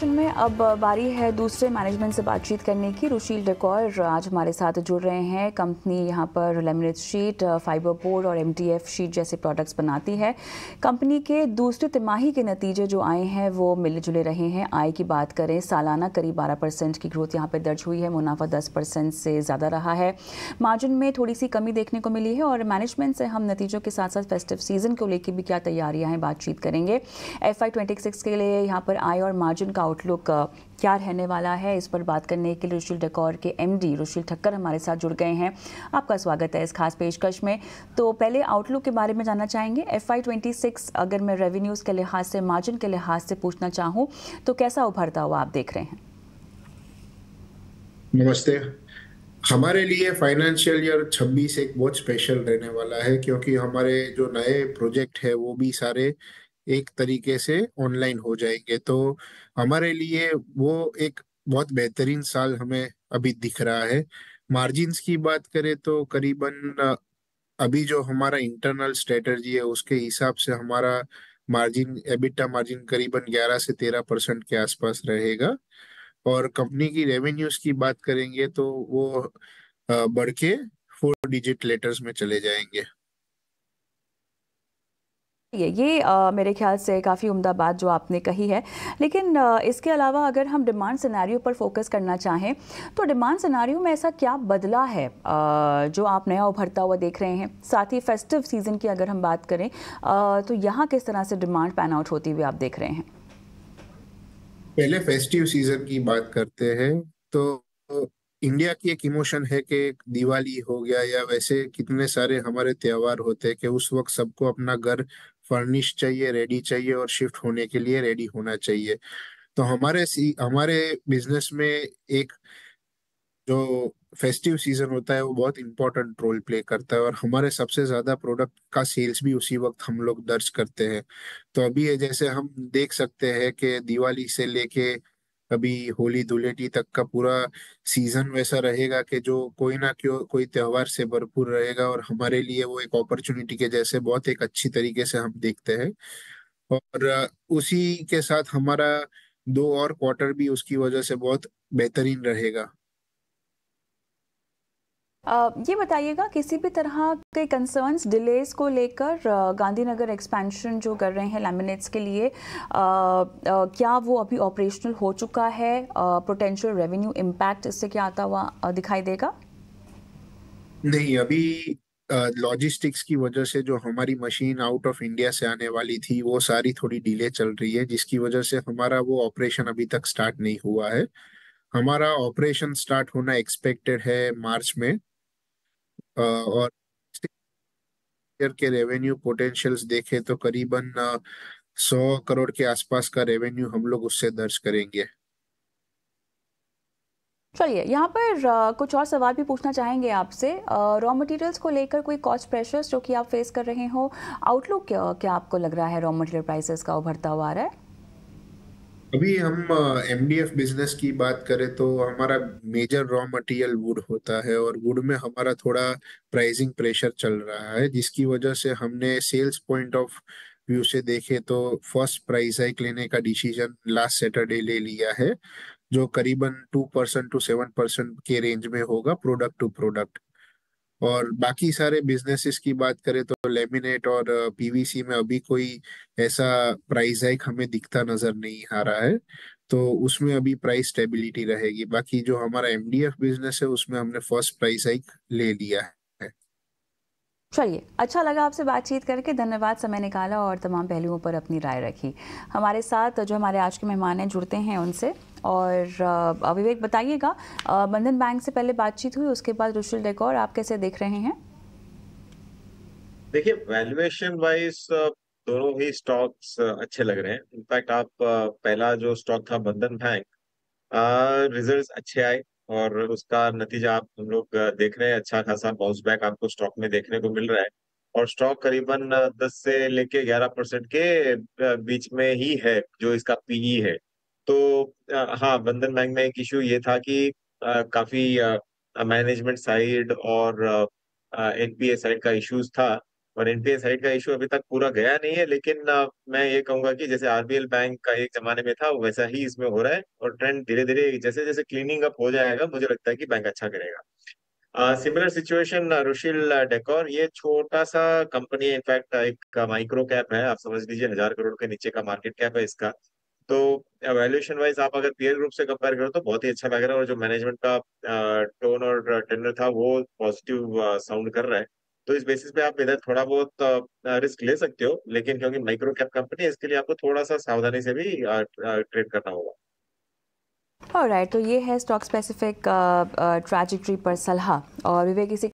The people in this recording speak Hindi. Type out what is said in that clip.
सेक्शन में अब बारी है दूसरे मैनेजमेंट से बातचीत करने की रुशील डेकोर आज हमारे साथ जुड़ रहे हैं कंपनी यहाँ पर लेमिनेट शीट फाइबर बोर्ड और एमटीएफ शीट जैसे प्रोडक्ट्स बनाती है कंपनी के दूसरे तिमाही के नतीजे जो आए हैं वो मिले जुले रहे हैं आय की बात करें सालाना करीब बारह परसेंट की ग्रोथ यहाँ पर दर्ज हुई है मुनाफा दस परसेंट से ज़्यादा रहा है मार्जिन में थोड़ी सी कमी देखने को मिली है और मैनेजमेंट से हम नतीजों के साथ साथ फेस्टिव सीजन को लेकर भी क्या तैयारियाँ हैं बातचीत करेंगे एफ आई के लिए यहाँ पर आय और मार्जिन का आउटलुक क्या रहने वाला है इस पर बात करने के लिए रुशिल डकौर के एमडी रुशिल ठक्कर हमारे साथ जुड़ गए हैं आपका स्वागत है इस खास पेशकश में तो पहले आउटलुक के बारे में जानना चाहेंगे एफ आई ट्वेंटी सिक्स अगर मैं रेवेन्यूज़ के लिहाज से मार्जिन के लिहाज से पूछना चाहूँ तो कैसा उभरता हुआ आप देख रहे हैं नमस्ते हमारे लिए फाइनेंशियल ईयर 26 एक बहुत स्पेशल रहने वाला है क्योंकि हमारे जो नए प्रोजेक्ट है वो भी सारे एक तरीके से ऑनलाइन हो जाएंगे तो हमारे लिए वो एक बहुत बेहतरीन साल हमें अभी दिख रहा है मार्जिन की बात करें तो करीबन अभी जो हमारा इंटरनल स्ट्रेटजी है उसके हिसाब से हमारा मार्जिन एबिटा मार्जिन करीबन 11 से 13 परसेंट के आसपास रहेगा और कंपनी की रेवेन्यूज की बात करेंगे तो वो बढ़ के फोर डिजिट लेटर्स में चले जाएंगे ये ये आ, मेरे ख्याल से काफ़ी उम्दा बात जो आपने कही है लेकिन आ, इसके अलावा अगर हम डिमांड सिनारी पर फोकस करना चाहें तो डिमांड सिनारी में ऐसा क्या बदला है आ, जो आप नया उभरता हुआ देख रहे हैं साथ ही फेस्टिव सीज़न की अगर हम बात करें आ, तो यहाँ किस तरह से डिमांड पैन आउट होती हुई आप देख रहे हैं पहले फेस्टिव सीज़न की बात करते हैं तो इंडिया की एक इमोशन है कि दिवाली हो गया या वैसे कितने सारे हमारे त्यौहार होते हैं कि उस वक्त सबको अपना घर फर्निश चाहिए रेडी चाहिए और शिफ्ट होने के लिए रेडी होना चाहिए तो हमारे सी, हमारे बिजनेस में एक जो फेस्टिव सीजन होता है वो बहुत इंपॉर्टेंट रोल प्ले करता है और हमारे सबसे ज्यादा प्रोडक्ट का सेल्स भी उसी वक्त हम लोग दर्ज करते हैं तो अभी जैसे हम देख सकते हैं कि दिवाली से लेके अभी होली धुलेटी तक का पूरा सीजन वैसा रहेगा कि जो कोई ना क्यों कोई त्योहार से भरपूर रहेगा और हमारे लिए वो एक अपॉर्चुनिटी के जैसे बहुत एक अच्छी तरीके से हम देखते हैं और उसी के साथ हमारा दो और क्वार्टर भी उसकी वजह से बहुत बेहतरीन रहेगा ये बताइएगा किसी भी तरह के कंसर्न्स डिलेज को लेकर गांधीनगर एक्सपेंशन जो कर रहे हैं लैमिनेट्स के लिए आ, आ, क्या वो अभी ऑपरेशनल हो चुका है पोटेंशियल रेवेन्यू इम्पैक्ट इससे क्या आता हुआ दिखाई देगा नहीं अभी लॉजिस्टिक्स की वजह से जो हमारी मशीन आउट ऑफ इंडिया से आने वाली थी वो सारी थोड़ी डिले चल रही है जिसकी वजह से हमारा वो ऑपरेशन अभी तक स्टार्ट नहीं हुआ है हमारा ऑपरेशन स्टार्ट होना एक्सपेक्टेड है मार्च में और के रेवेन्यू पोटेंशियल्स देखे तो करीबन सौ करोड़ के आसपास का रेवेन्यू हम लोग उससे दर्ज करेंगे चलिए यहाँ पर कुछ और सवाल भी पूछना चाहेंगे आपसे रॉ मटेरियल्स को लेकर कोई कॉस्ट प्रेशर्स जो कि आप फेस कर रहे हो आउटलुक क्या, क्या आपको लग रहा है रॉ मटेरियल प्राइसेस का उभरता हुआ आ रहा है अभी हम एमडीएफ बिजनेस की बात करें तो हमारा मेजर रॉ मटेरियल वुड होता है और वुड में हमारा थोड़ा प्राइसिंग प्रेशर चल रहा है जिसकी वजह से हमने सेल्स पॉइंट ऑफ व्यू से देखे तो फर्स्ट प्राइस हाइक लेने का डिसीजन लास्ट सैटरडे ले लिया है जो करीबन two percent two seven percent के रेंज में होगा प्रोडक्ट टू प्रोडक्ट और बाकी सारे बिजनेसेस की बात करें तो लेमिनेट और पीवीसी में अभी कोई ऐसा प्राइस हाइक हमें दिखता नजर नहीं आ रहा है तो उसमें अभी प्राइस स्टेबिलिटी रहेगी बाकी जो हमारा एमडीएफ बिजनेस है उसमें हमने फर्स्ट प्राइस हाइक ले लिया है चलिए अच्छा लगा आपसे बातचीत करके धन्यवाद समय निकाला और तमाम पहलुओं पर अपनी राय रखी हमारे साथ जो हमारे आज के मेहमान हैं जुड़ते हैं उनसे और विवेक बताइएगा बंधन बैंक से पहले बातचीत हुई उसके बाद रुशुल डेकोर आप कैसे देख रहे हैं देखिए वैल्यूएशन वाइज दोनों ही स्टॉक्स अच्छे लग रहे हैं इनफैक्ट आप पहला जो स्टॉक था बंधन बैंक रिजल्ट्स अच्छे आए और उसका नतीजा आप हम लोग देख रहे हैं अच्छा खासा बाउंस बैक आपको स्टॉक में देखने को मिल रहा है और स्टॉक करीबन 10 से लेके 11 परसेंट के बीच में ही है जो इसका पीई e है तो हाँ बंधन बैंक में एक इशू ये था कि काफी मैनेजमेंट साइड और एनपीए साइड का इश्यूज था और एनपीए साइड का इशू अभी तक पूरा गया नहीं है लेकिन मैं ये कहूंगा कि जैसे आरबीएल बैंक का एक जमाने में था वैसा ही इसमें हो रहा है और ट्रेंड धीरे धीरे जैसे जैसे क्लीनिंग अप हो जाएगा मुझे लगता है कि बैंक अच्छा करेगा सिमिलर सिचुएशन रुशिल डेकोर ये छोटा सा कंपनी है इनफैक्ट एक माइक्रो कैप है आप समझ लीजिए हजार करोड़ के नीचे का मार्केट कैप है इसका तो एवेल्यूशन वाइज आप अगर पीयर ग्रुप से कंपेयर करो तो बहुत ही अच्छा लग रहा है और जो मैनेजमेंट का टोन और टेंडर था वो पॉजिटिव साउंड कर रहा है तो इस बेसिस पे आप इधर थोड़ा बहुत रिस्क ले सकते हो लेकिन क्योंकि माइक्रो कैप कंपनी है इसके लिए आपको थोड़ा सा सावधानी से भी ट्रेड करना होगा और right, तो ये है स्टॉक स्पेसिफिक ट्रैजेक्ट्री पर सलाह और विवेक इसी